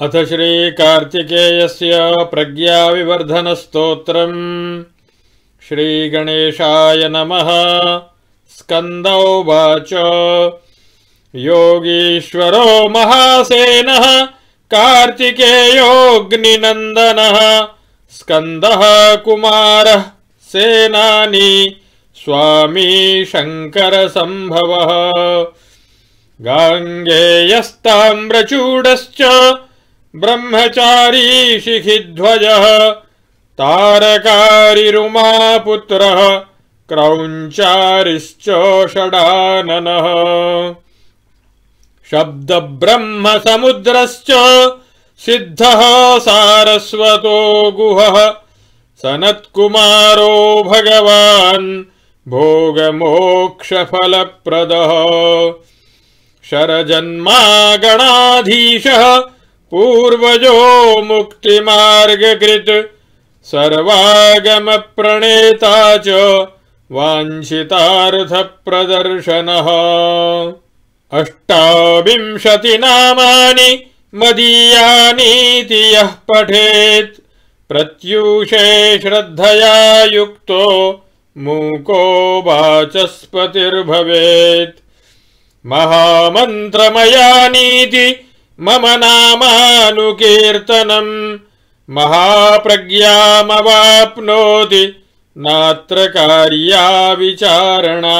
अथ श्रीकार्तिकेयस्य प्रज्ञाविवर्धनस्तोत्रम् श्रीगणेशाय नमः स्कन्दौ वाच योगीश्वरो महासेनः कार्तिकेयोऽग्निनन्दनः स्कन्दः कुमारः सेनानी स्वामी शङ्करसम्भवः गाङ्गेयस्ताम्रचूडश्च ब्रह्मचारी शिखिध्वजः तारकारिरुमापुत्रः क्रौञ्चारिश्च षडाननः शब्दब्रह्मसमुद्रश्च सिद्धः सारस्वतो गुहः सनत्कुमारो भगवान् भोगमोक्षफलप्रदः शरजन्मा पूर्वजो मुक्तिमार्गकृत् सर्वागमप्रणेता च वाञ्छितार्थप्रदर्शनः अष्टाविंशति नामानि मदीयानीति यः पठेत् प्रत्यूषे श्रद्धया युक्तो मूको वाचस्पतिर्भवेत् महामन्त्रमयानीति मम नामानुकीर्तनम् महाप्रज्ञामवाप्नोति नात्र विचारणा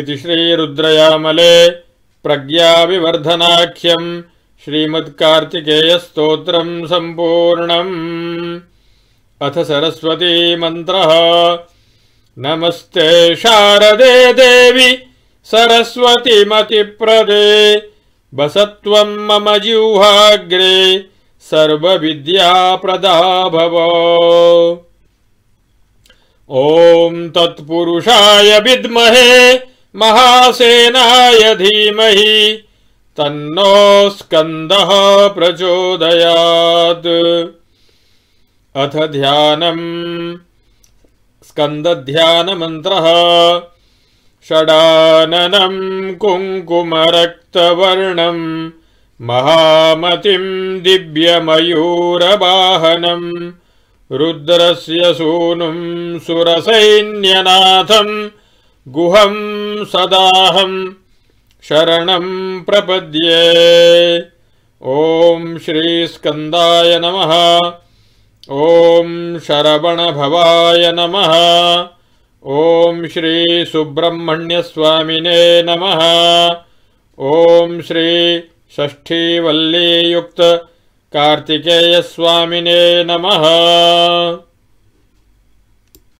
इति श्रीरुद्रयामले प्रज्ञाविवर्धनाख्यम् श्रीमत्कार्तिकेयस्तोत्रम् सम्पूर्णम् अथ सरस्वती मन्त्रः नमस्ते शारदे देवि सरस्वतीमतिप्रदे बसत्वं मम जिह्वाग्रे सर्वविद्याप्रदा भव ॐ तत्पुरुषाय विद्महे महासेनाय धीमहि तन्नो स्कन्दः प्रचोदयात् अथ ध्यानम् स्कन्दध्यानमन्त्रः षडाननम् कुङ्कुमरक्तवर्णम् महामतिम् दिव्यमयूरवाहनम् रुद्रस्य सूनुम् सुरसैन्यनाथम् गुहम् सदाहम् शरणम् प्रपद्ये ॐ श्रीस्कन्दाय नमः ॐ शरवणभवाय नमः ॐ श्री सुब्रह्मण्यस्वामिने नमः ॐ श्री कार्तिकेयस्वामिने नमः